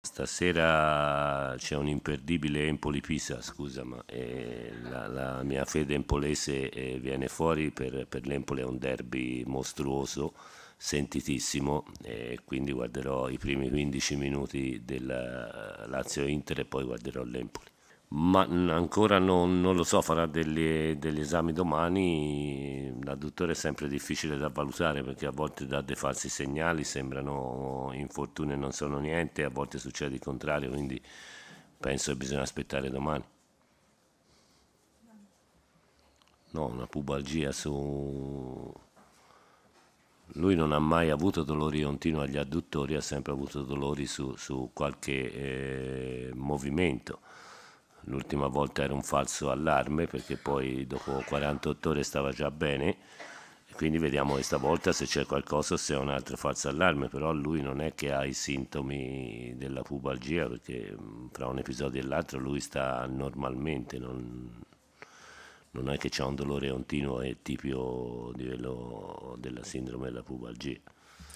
Stasera c'è un imperdibile Empoli-Pisa, scusa, ma eh, la, la, mia fede empolese eh, viene fuori per, per l'Empoli, è un derby mostruoso, sentitissimo, eh, quindi guarderò i primi 15 minuti del Lazio-Inter e poi guarderò l'Empoli. Ma ancora non, non lo so, farà degli, degli esami domani, L'adduttore è sempre difficile da valutare perché a volte dà dei falsi segnali, sembrano infortuni e non sono niente, a volte succede il contrario, quindi penso che bisogna aspettare domani. No, una pubalgia su... Lui non ha mai avuto dolori continui agli adduttori, ha sempre avuto dolori su, su qualche eh, movimento l'ultima volta era un falso allarme perché poi dopo 48 ore stava già bene quindi vediamo questa volta se c'è qualcosa se è un altro falso allarme però lui non è che ha i sintomi della pubalgia perché mm, fra un episodio e l'altro lui sta normalmente non, non è che c'è un dolore continuo e tipico di quello della sindrome della pubalgia